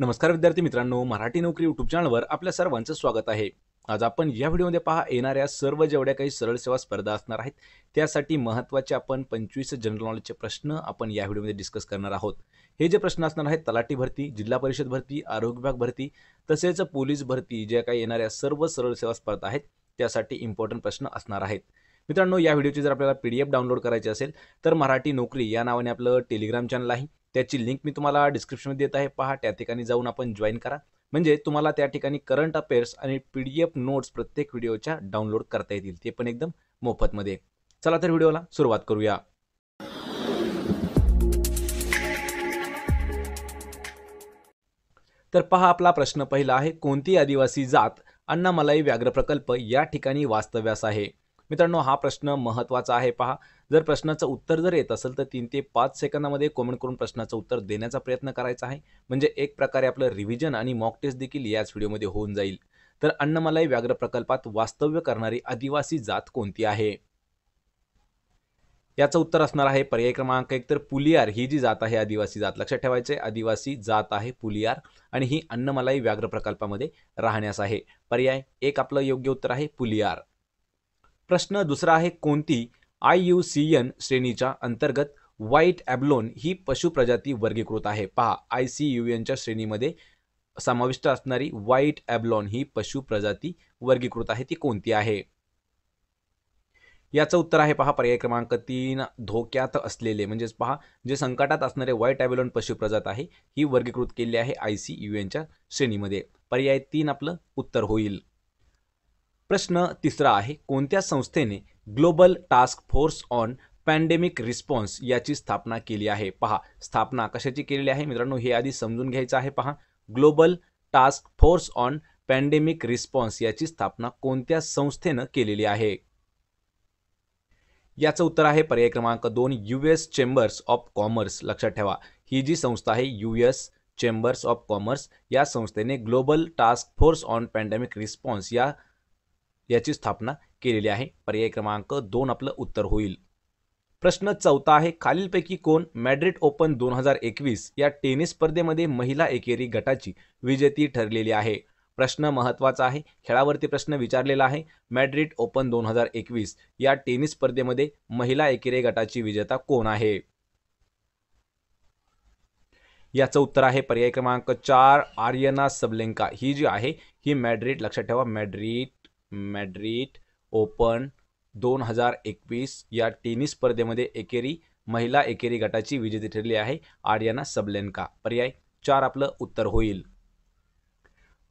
नमस्कार विद्यार्थी मित्रांनो मराठी नोकरी युट्यूब चॅनलवर आपल्या सर्वांचं स्वागत आहे आज आपण या व्हिडिओमध्ये पहा येणाऱ्या सर्व जेवढ्या काही सरळ सेवा स्पर्धा असणार आहेत त्यासाठी महत्त्वाचे आपण पंचवीस जनरल नॉलेजचे प्रश्न आपण या व्हिडिओमध्ये डिस्कस करणार आहोत हे जे प्रश्न असणार आहेत तलाठी भरती जिल्हा परिषद भरती आरोग्य विभाग भरती तसेच पोलीस भरती ज्या काही येणाऱ्या सर्व सरळ सेवा स्पर्धा आहेत त्यासाठी इम्पॉर्टंट प्रश्न असणार आहेत मित्रांनो या व्हिडिओची जर आपल्याला पी डी एफ डाउनलोड करायची असेल तर मराठी नोकरी या नावाने आपलं टेलिग्राम चॅनल आहे त्याची लिंक मी तुम्हाला डिस्क्रिप्शनमध्ये देत आहे पहा त्या ठिकाणी जाऊन आपण जॉईन करा म्हणजे तुम्हाला त्या ठिकाणी करंट अफेअर्स आणि पी डी एफ नोट्स प्रत्येक व्हिडिओच्या डाउनलोड करता येतील ते पण एकदम मोफतमध्ये चला तर व्हिडिओला सुरुवात करूया तर पहा आपला प्रश्न पहिला आहे कोणती आदिवासी जात मलाई व्याघ्र प्रकल्प या ठिकाणी वास्तव्यास आहे मित्रांनो हा प्रश्न महत्त्वाचा आहे पहा जर प्रश्नाचं उत्तर जर येत असेल तर तीन ते पाच सेकंदामध्ये कमेंट करून प्रश्नाचं उत्तर देण्याचा प्रयत्न करायचा आहे म्हणजे एक प्रकारे आपलं रिव्हिजन आणि मॉक टेस्ट देखील याच व्हिडिओमध्ये होऊन जाईल तर अन्नमलाई व्याघ्र प्रकल्पात वास्तव्य करणारी आदिवासी जात कोणती आहे याचं उत्तर असणार आहे पर्याय क्रमांक एक तर पुलियार ही जी जात आहे आदिवासी जात लक्षात ठेवायचे आदिवासी जात आहे पुलियार आणि ही अन्नमलाई व्याघ्र प्रकल्पामध्ये राहण्यास आहे पर्याय एक आपलं योग्य उत्तर आहे पुलियार प्रश्न दुसरा आहे कोणती आय यू सी एन श्रेणीच्या अंतर्गत व्हाईट ॲब्लोन ही पशु प्रजाती वर्गीकृत आहे पहा आय सी यू एनच्या श्रेणीमध्ये समाविष्ट असणारी व्हाईट ॲबलॉन ही पशु प्रजाती वर्गीकृत आहे ती कोणती आहे याचं उत्तर आहे पहा पर्याय क्रमांक तीन धोक्यात असलेले म्हणजेच पहा जे संकटात असणारे व्हाईट ॲबलॉन पशु प्रजात आहे ही वर्गीकृत केली आहे आय सी यू एनच्या श्रेणीमध्ये पर्याय तीन आपलं उत्तर होईल प्रश्न तिसरा आहे कोणत्या संस्थेने global task force on pandemic response याची स्थापना केली आहे पहा स्थापना कशाची केलेली आहे मित्रांनो हे आधी समजून घ्यायचं आहे पहा global task force on pandemic response याची स्थापना कोणत्या संस्थेनं केलेली आहे याचं उत्तर आहे पर्याय क्रमांक दोन U S chambers of commerce लक्षात ठेवा ही जी संस्था आहे U S chambers of commerce या संस्थेने global task force on pandemic response या याची स्थापना केलेली आहे पर्याय क्रमांक दोन आपलं उत्तर होईल प्रश्न चौथा आहे खालीलपैकी कोण मॅड्रिड ओपन दोन हजार एकवीस या टेनिस स्पर्धेमध्ये महिला एकेरी गटाची विजेती ठरलेली आहे प्रश्न महत्त्वाचा आहे खेळावरती प्रश्न विचारलेला आहे मॅड्रिड ओपन दोन हजार एकवीस या टेनिस स्पर्धेमध्ये महिला एकेरी गटाची विजेता कोण आहे याचं उत्तर आहे पर्याय क्रमांक चार आर्यना सबलेंका ही जी आहे ही मॅड्रिड लक्षात ठेवा मॅड्रिड मॅड्रिड ओपन दोन हजार एकवीस या टेनिस स्पर्धेमध्ये एकेरी महिला एकेरी गटाची विजेती ठरली आहे आर्याना सबलेनका पर्याय चार आपलं उत्तर होईल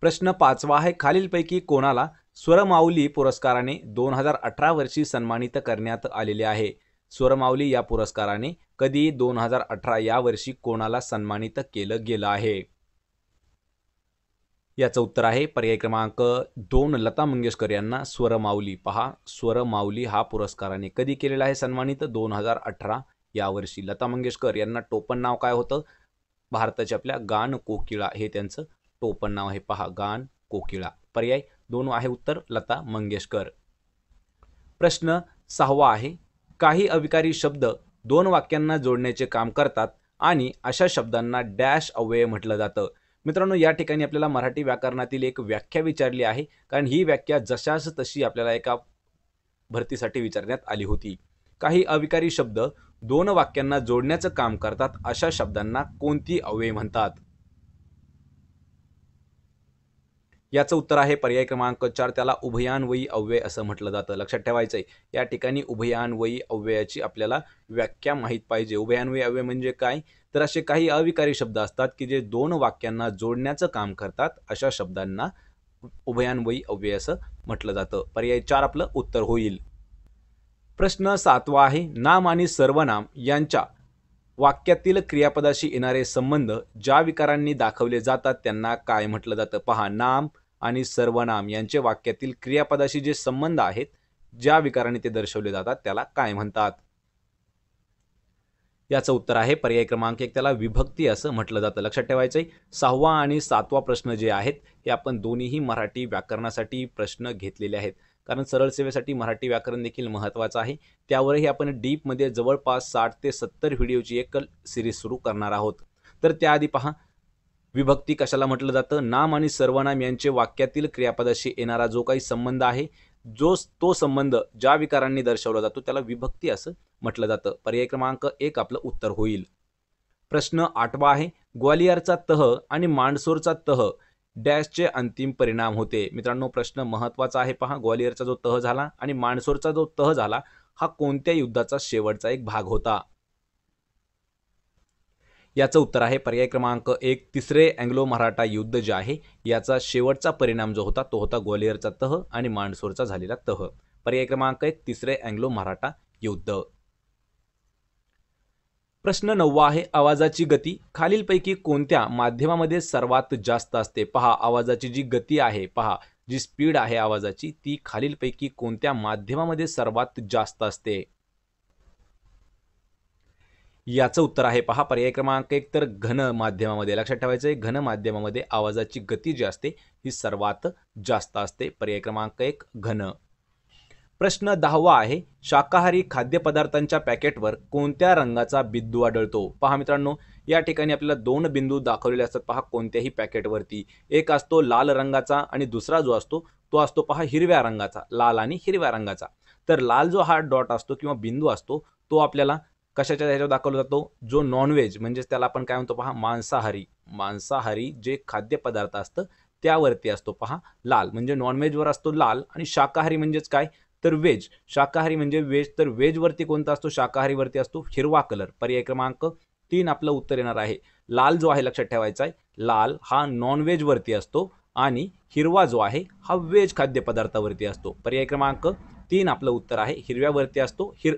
प्रश्न पाचवा आहे खालीलपैकी कोणाला स्वरमाऊली पुरस्काराने दोन हजार अठरा वर्षी सन्मानित करण्यात आलेले आहे स्वरमाऊली या पुरस्काराने कधी दोन हजार अठरा या वर्षी कोणाला सन्मानित केलं गेलं आहे याचं उत्तर आहे पर्याय क्रमांक दोन लता मंगेशकर यांना स्वरमाऊली पहा स्वरमाऊली हा पुरस्काराने कधी केलेला आहे सन्मानित दोन हजार अठरा यावर्षी लता मंगेशकर यांना टोपण नाव काय होतं भारताच्या आपल्या गान कोकिळा हे त्यांचं टोपण नाव आहे पहा गान कोकिळा पर्याय दोन आहे उत्तर लता मंगेशकर प्रश्न सहावा आहे काही अविकारी शब्द दोन वाक्यांना जोडण्याचे काम करतात आणि अशा शब्दांना डॅश अव्यय म्हटलं जातं मित्रांनो या ठिकाणी आपल्याला मराठी व्याकरणातील एक व्याख्या विचारली आहे कारण ही व्याख्या जशास तशी आपल्याला एका भरतीसाठी विचारण्यात आली होती काही अविकारी शब्द दोन वाक्यांना जोडण्याचं काम करतात अशा शब्दांना कोणती अवयव म्हणतात याचं उत्तर आहे पर्याय क्रमांक चार त्याला उभयान्वयी अव्यय असं म्हटलं जातं लक्षात ठेवायचं आहे या ठिकाणी उभयान्वयी अव्ययाची आपल्याला व्याख्या माहीत पाहिजे उभयान्वयी अव्यय म्हणजे काय तर असे काही अविकारी शब्द असतात की जे दोन वाक्यांना जोडण्याचं काम करतात अशा शब्दांना उभयान्वयी अव्यय असं म्हटलं जातं पर्याय चार आपलं उत्तर होईल प्रश्न सातवा आहे नाम आणि सर्वनाम यांच्या वाक्यातील क्रियापदाशी येणारे संबंध ज्या विकारांनी दाखवले जातात त्यांना काय म्हटलं जातं पहा नाम आणि सर्वनाम यांचे वाक्यातील क्रियापदाशी जे संबंध आहेत ज्या विकाराने ते दर्शवले जातात त्याला काय म्हणतात याचं उत्तर आहे पर्याय क्रमांक एक त्याला विभक्ती असं म्हटलं जातं लक्षात ठेवायचं आहे सहावा आणि सातवा प्रश्न जे आहेत हे आपण दोन्हीही मराठी व्याकरणासाठी प्रश्न घेतलेले आहेत कारण सरळ सेवेसाठी मराठी व्याकरण देखील महत्त्वाचं आहे त्यावरही आपण डीपमध्ये जवळपास साठ ते सत्तर व्हिडिओची एक सिरीज सुरू करणार आहोत तर त्याआधी पहा विभक्ती कशाला म्हटलं जातं नाम आणि सर्वनाम यांचे वाक्यातील क्रियापदाशी येणारा जो काही संबंध आहे जो तो संबंध ज्या विकारांनी दर्शवला जातो त्याला विभक्ती असं म्हटलं जातं पर्याय क्रमांक एक आपलं उत्तर होईल प्रश्न आठवा आहे ग्वालियरचा तह आणि मांडसोरचा तह डॅशचे अंतिम परिणाम होते मित्रांनो प्रश्न महत्त्वाचा आहे पहा ग्वालियरचा जो तह झाला आणि मांडसोरचा जो तह झाला हा कोणत्या युद्धाचा शेवटचा एक भाग होता याचं उत्तर आहे पर्याय क्रमांक एक तिसरे अँग्लो मराठा युद्ध जे आहे याचा शेवटचा परिणाम जो होता तो होता ग्वालियरचा तह आणि मांडसोरचा झालेला तह पर्याय क्रमांक एक तिसरे अँग्लो मराठा युद्ध प्रश्न नववा आहे आवाजाची गती खालीलपैकी कोणत्या माध्यमामध्ये सर्वात जास्त असते पहा आवाजाची जी गती आहे पहा जी स्पीड आहे आवाजाची ती खालीलपैकी कोणत्या माध्यमामध्ये सर्वात जास्त असते याचं उत्तर आहे पहा पर्याय क्रमांक एक तर घन माध्यमामध्ये लक्षात ठेवायचं आहे घन माध्यमामध्ये आवाजाची गती जी असते ही सर्वात जास्त असते पर्याय क्रमांक एक घन प्रश्न दहावा आहे शाकाहारी खाद्यपदार्थांच्या पॅकेटवर कोणत्या रंगाचा बिंदू आढळतो पहा मित्रांनो या ठिकाणी आपल्याला दोन बिंदू दाखवलेले असतात पहा कोणत्याही पॅकेटवरती एक असतो लाल रंगाचा आणि दुसरा जो असतो तो असतो पहा हिरव्या रंगाचा लाल आणि हिरव्या रंगाचा तर लाल जो हा डॉट असतो किंवा बिंदू असतो तो आपल्याला कशाच्या ह्याच्यावर दाखवला जातो जो नॉनव्हेज म्हणजेच त्याला आपण काय म्हणतो पहा मांसाहारी मांसाहारी जे खाद्यपदार्थ असतं त्यावरती असतो पहा लाल म्हणजे नॉनव्हेजवर असतो लाल आणि शाकाहारी म्हणजेच काय तर व्हेज शाकाहारी म्हणजे वेज तर व्हेजवरती कोणता असतो शाकाहारीवरती असतो हिरवा कलर पर्याय क्रमांक तीन आपलं उत्तर येणार आहे लाल जो आहे लक्षात ठेवायचा आहे लाल हा नॉनव्हेजवरती असतो आणि हिरवा जो आहे हा व्हेज खाद्यपदार्थावरती असतो पर्याय क्रमांक तीन आपलं उत्तर आहे हिरव्यावरती असतो हिर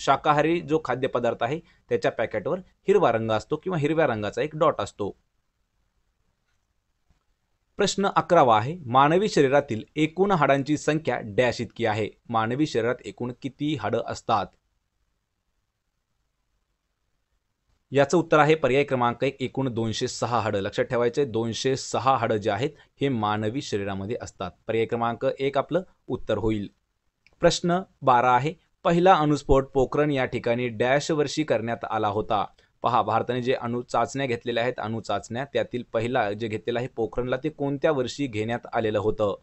शाकाहारी जो खाद्यपदार्थ आहे त्याच्या पॅकेटवर हिरवा रंग असतो किंवा हिरव्या रंगाचा एक डॉट असतो प्रश्न अकरावा आहे मानवी शरीरातील एकूण हाडांची संख्या डॅश इतकी आहे मानवी शरीरात एकूण किती हाड असतात याचं उत्तर आहे पर्याय क्रमांक एक एकूण दोनशे सहा हाड लक्षात ठेवायचे दोनशे सहा हाड जे आहेत हे मानवी शरीरामध्ये असतात पर्याय क्रमांक एक आपलं उत्तर होईल प्रश्न बारा आहे पहिला अणुस्फोट पोखरण या ठिकाणी डॅश वर्षी करण्यात आला होता पहा भारताने जे अणु चाचण्या घेतलेल्या आहेत अणु चाचण्या त्यातील पहिला जे घेतलेला आहे पोखरणला ते कोणत्या वर्षी घेण्यात आलेलं होतं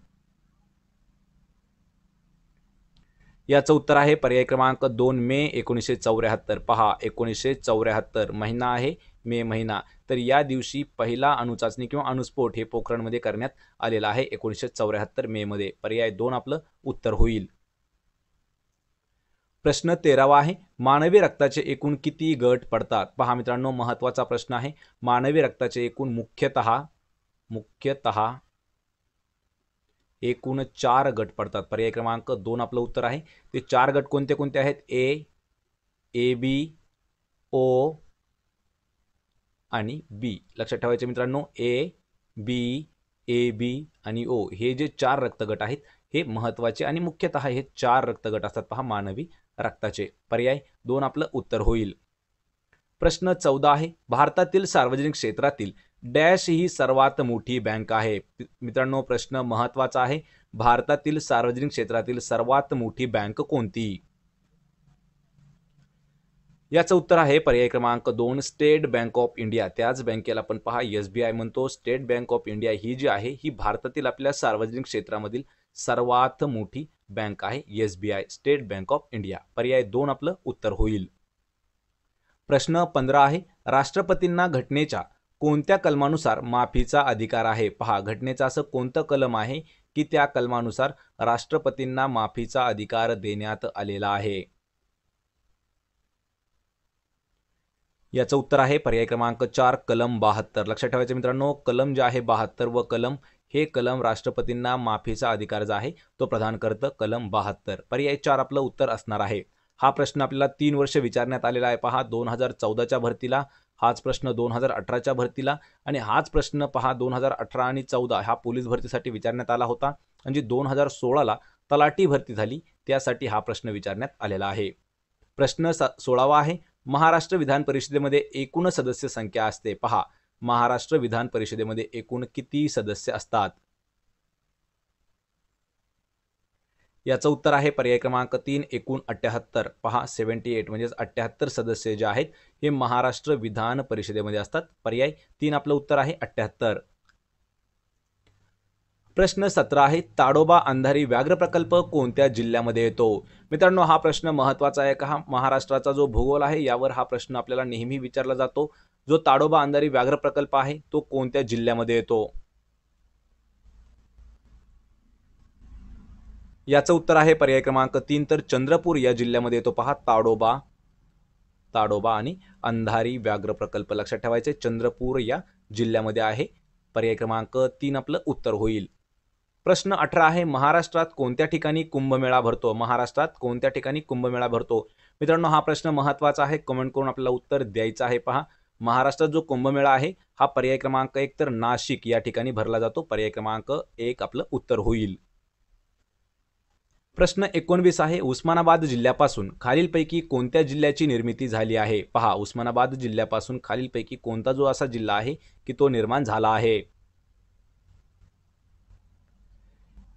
याचं उत्तर आहे पर्याय क्रमांक दोन मे एकोणीसशे चौऱ्याहत्तर पहा एकोणीसशे चौऱ्याहत्तर महिना आहे मे महिना तर या दिवशी पहिला अणुचाचणी किंवा अणुस्फोट हे पोखरणमध्ये करण्यात आलेला आहे एकोणीसशे चौऱ्याहत्तर मेमध्ये पर्याय दोन आपलं उत्तर होईल प्रश्न तेरावा आहे मानवी रक्ताचे एकूण किती गट पडतात पहा मित्रांनो महत्त्वाचा प्रश्न आहे मानवी रक्ताचे एकूण मुख्यतः मुख्यतः एकूण चार गट पडतात पर्याय क्रमांक दोन आपलं उत्तर आहे ते चार गट कोणते कोणते आहेत ए ए बी ओ आणि बी लक्षात ठेवायचे मित्रांनो ए बी ए बी आणि ओ हे जे चार रक्तगट आहेत हे महत्त्वाचे आणि मुख्यतः हे चार रक्तगट असतात पहा मानवी रक्ताचे पर्याय दोन आपलं उत्तर होईल प्रश्न चौदा आहे भारतातील सार्वजनिक क्षेत्रातील डॅश ही सर्वात मोठी बँक आहे मित्रांनो प्रश्न महत्वाचा आहे भारतातील सार्वजनिक क्षेत्रातील सर्वात मोठी बँक कोणती याचं उत्तर आहे पर्याय क्रमांक दोन स्टेट बँक ऑफ इंडिया त्याच बँकेला आपण पहा एस बी आय म्हणतो स्टेट बँक ऑफ इंडिया ही जी आहे ही भारतातील आपल्या सार्वजनिक क्षेत्रामधील सर्वात मोठी बँक आहे S B I State Bank of India पर्याय दोन आपलं उत्तर होईल प्रश्न पंधरा आहे राष्ट्रपतींना घटनेच्या कोणत्या कलमानुसार माफीचा अधिकार आहे पहा घटनेचा असं कोणतं कलम आहे की त्या कलमानुसार राष्ट्रपतींना माफीचा अधिकार देण्यात आलेला आहे याचं उत्तर आहे पर्याय क्रमांक चार कलम बहात्तर लक्षात ठेवायचं मित्रांनो कलम जे आहे बहात्तर व कलम हे कलम राष्ट्रपतींना माफीचा अधिकार जो आहे तो प्रदान करतं कलम बहात्तर पर्याय चार आपलं उत्तर असणार आहे हा प्रश्न आपल्याला तीन वर्ष विचारण्यात आलेला आहे पहा दोन हजार चौदाच्या भरतीला हाच प्रश्न दोन हजार अठराच्या भरतीला आणि हाच प्रश्न पहा दोन हजार अठरा आणि चौदा हा पोलीस भरतीसाठी विचारण्यात आला होता आणि म्हणजे दोन हजार सोळाला तलाठी भरती झाली त्यासाठी हा प्रश्न विचारण्यात आलेला आहे प्रश्न सोळावा आहे महाराष्ट्र विधान परिषदेमध्ये एकूण सदस्य संख्या असते पहा महाराष्ट्र विधान परिषदेमध्ये एकूण किती सदस्य असतात याचं उत्तर आहे पर्याय क्रमांक तीन एकूण अठ्ठ्याहत्तर पहा सेव्हन्टी एट म्हणजेच अठ्याहत्तर सदस्य जे आहेत हे महाराष्ट्र विधान परिषदेमध्ये असतात पर्याय तीन आपलं उत्तर आहे अठ्ठ्याहत्तर प्रश्न सतरा आहे ताडोबा अंधारी व्याघ्र प्रकल्प कोणत्या जिल्ह्यामध्ये येतो मित्रांनो हा प्रश्न महत्वाचा आहे का महाराष्ट्राचा जो भूगोल आहे यावर हा प्रश्न आपल्याला नेहमी विचारला जातो जो ताडोबा अंधारी व्याघ्र प्रकल्प आहे तो कोणत्या जिल्ह्यामध्ये येतो याचं उत्तर आहे पर्याय क्रमांक तीन तर चंद्रपूर या जिल्ह्यामध्ये येतो पहा ताडोबा ताडोबा आणि अंधारी व्याघ्र प्रकल्प लक्षात ठेवायचे चंद्रपूर या जिल्ह्यामध्ये आहे पर्याय क्रमांक तीन आपलं उत्तर होईल प्रश्न अठरा आहे महाराष्ट्रात कोणत्या ठिकाणी कुंभमेळा भरतो महाराष्ट्रात कोणत्या ठिकाणी कुंभमेळा भरतो मित्रांनो हा प्रश्न महत्वाचा आहे कमेंट करून आपल्याला उत्तर द्यायचं आहे पहा महाराष्ट्रात जो कुंभमेळा आहे हा पर्याय क्रमांक एक तर नाशिक या ठिकाणी भरला जातो पर्याय क्रमांक एक आपलं उत्तर होईल प्रश्न एकोणवीस आहे उस्मानाबाद जिल्ह्यापासून खालीलपैकी कोणत्या जिल्ह्याची निर्मिती झाली आहे पहा उस्मानाबाद जिल्ह्यापासून खालीलपैकी कोणता जो असा जिल्हा आहे की तो निर्माण झाला आहे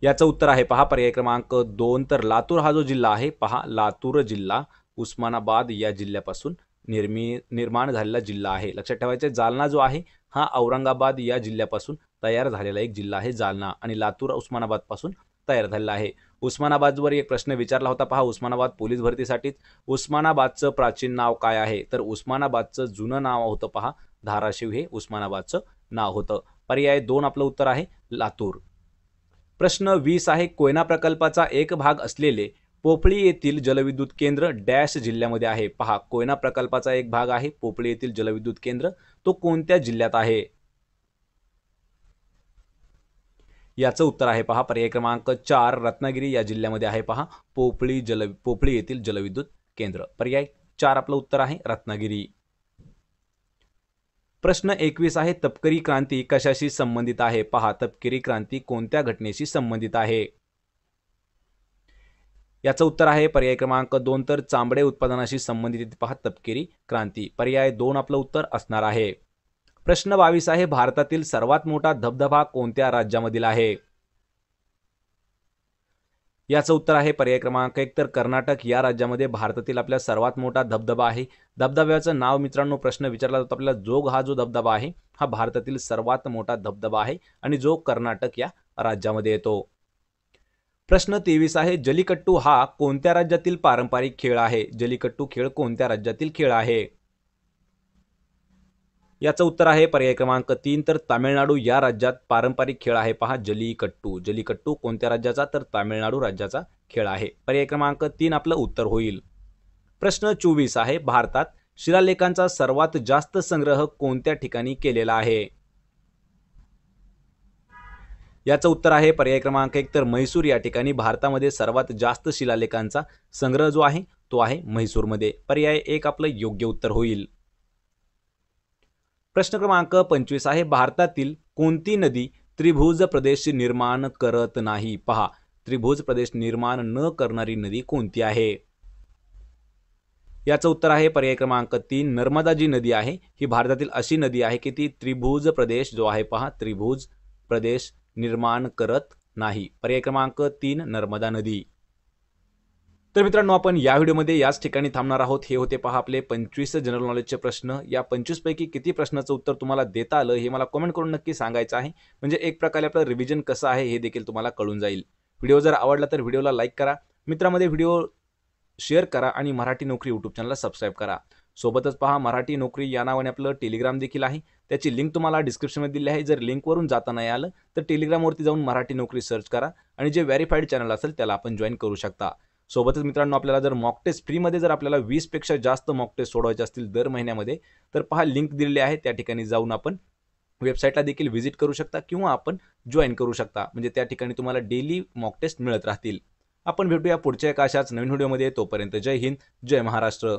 याचं उत्तर आहे पहा पर्याय क्रमांक दोन तर लातूर हा जो जिल्हा आहे पहा लातूर जिल्हा उस्मानाबाद या जिल्ह्यापासून निर्मी निर्माण झालेला जिल्हा आहे लक्षात ठेवायचं जालना जो आहे हा औरंगाबाद या जिल्ह्यापासून तयार झालेला एक जिल्हा आहे जालना आणि लातूर उस्मानाबादपासून तयार झालेला आहे उस्मानाबादवर एक प्रश्न विचारला होता पहा उस्मानाबाद पोलीस भरतीसाठी उस्मानाबादचं प्राचीन नाव काय आहे तर उस्मानाबादचं जुनं नाव होतं पहा धाराशिव हे उस्मानाबादचं नाव होतं पर्याय दोन आपलं उत्तर आहे लातूर प्रश्न वीस आहे कोयना प्रकल्पाचा एक भाग असलेले पोपळी येथील जलविद्युत केंद्र डॅश जिल्ह्यामध्ये आहे पहा कोयना प्रकल्पाचा एक भाग आहे पोपळी येथील जलविद्युत केंद्र तो कोणत्या जिल्ह्यात आहे याचं उत्तर आहे पहा पर्याय क्रमांक चार रत्नागिरी या जिल्ह्यामध्ये आहे पहा पोपळी जल पोपळी येथील जलविद्युत केंद्र पर्याय चार आपलं उत्तर आहे रत्नागिरी प्रश्न एकवीस आहे तपकरी क्रांती कशाशी संबंधित आहे पहा तपकिरी क्रांती कोणत्या घटनेशी संबंधित आहे याचं उत्तर आहे पर्याय क्रमांक दोन तर चांबडे उत्पादनाशी संबंधित पहा तपकिरी क्रांती पर्याय दोन आपलं उत्तर असणार आहे प्रश्न बावीस आहे भारतातील सर्वात मोठा धबधबा कोणत्या राज्यामधील आहे याचं उत्तर आहे पर्याय क्रमांक एक तर कर्नाटक या राज्यामध्ये भारतातील आपला सर्वात मोठा धबधबा आहे धबधब्याचं नाव मित्रांनो प्रश्न विचारला जातो आपला जोग हा जो धबधबा आहे हा भारतातील सर्वात मोठा धबधबा आहे आणि जो कर्नाटक या राज्यामध्ये येतो प्रश्न तेवीस आहे जलिकट्टू हा कोणत्या राज्यातील पारंपरिक खेळ आहे जलिकट्टू खेळ कोणत्या राज्यातील खेळ आहे याचं उत्तर आहे पर्याय क्रमांक तीन तर तामिळनाडू या राज्यात पारंपरिक खेळ आहे पहा जलीकट्टू जलीकट्टू कोणत्या राज्याचा तर तामिळनाडू राज्याचा खेळ आहे पर्याय क्रमांक तीन आपलं उत्तर होईल प्रश्न चोवीस आहे भारतात शिलालेखांचा सर्वात जास्त संग्रह कोणत्या ठिकाणी केलेला आहे याचं उत्तर आहे पर्याय क्रमांक एक तर म्हैसूर या ठिकाणी भारतामध्ये सर्वात जास्त शिलालेखांचा संग्रह जो आहे तो आहे म्हैसूरमध्ये पर्याय एक आपलं योग्य उत्तर होईल प्रश्न क्रमांक पंचवीस आहे भारतातील कोणती नदी त्रिभुज प्रदेश निर्माण करत नाही पहा त्रिभुज प्रदेश निर्माण न करणारी नदी कोणती आहे याचं उत्तर आहे पर्याय क्रमांक तीन नर्मदा जी नदी आहे ही भारतातील अशी नदी आहे की ती त्रिभुज प्रदेश जो आहे पहा त्रिभुज प्रदेश निर्माण करत नाही पर्याय क्रमांक तीन नर्मदा नदी तर मित्रांनो आपण या व्हिडिओमध्ये याच ठिकाणी थांबणार आहोत हे होते पहा आपले पंचवीस जनरल नॉलेजचे प्रश्न या पंचवीसपैकी किती प्रश्नाचं उत्तर तुम्हाला देता आलं हे मला कमेंट करून नक्की सांगायचं आहे म्हणजे एक प्रकारे आपलं रिव्हिजन कसं आहे हे देखील तुम्हाला कळून जाईल व्हिडिओ जर आवडला तर व्हिडिओला लाईक करा मित्रामध्ये व्हिडिओ शेअर करा आणि मराठी नोकरी यूट्यूब चॅनलला सबस्क्राईब करा सोबतच पहा मराठी नोकरी या नावाने आपलं टेलिग्राम देखील आहे त्याची लिंक तुम्हाला डिस्क्रिप्शनमध्ये दिली आहे जर लिंकवरून जाता नाही आलं तर टेलिग्रामवरती जाऊन मराठी नोकरी सर्च करा आणि जे व्हेरीफाईड चॅनल असेल त्याला आपण जॉईन करू शकता सोबतच मित्रांनो आपल्याला जर मॉक टेस्ट फ्रीमध्ये जर आपल्याला वीसपेक्षा जास्त मॉक टेस्ट सोडवायचे असतील दर महिन्यामध्ये तर पहा लिंक दिलेली आहे त्या ठिकाणी जाऊन आपण वेबसाईटला देखील व्हिजिट करू शकता किंवा आपण जॉईन करू शकता म्हणजे त्या ठिकाणी तुम्हाला डेली मॉक टेस्ट मिळत राहतील आपण भेटूया पुढच्या एका अशाच नवीन व्हिडिओमध्ये तोपर्यंत जय हिंद जय महाराष्ट्र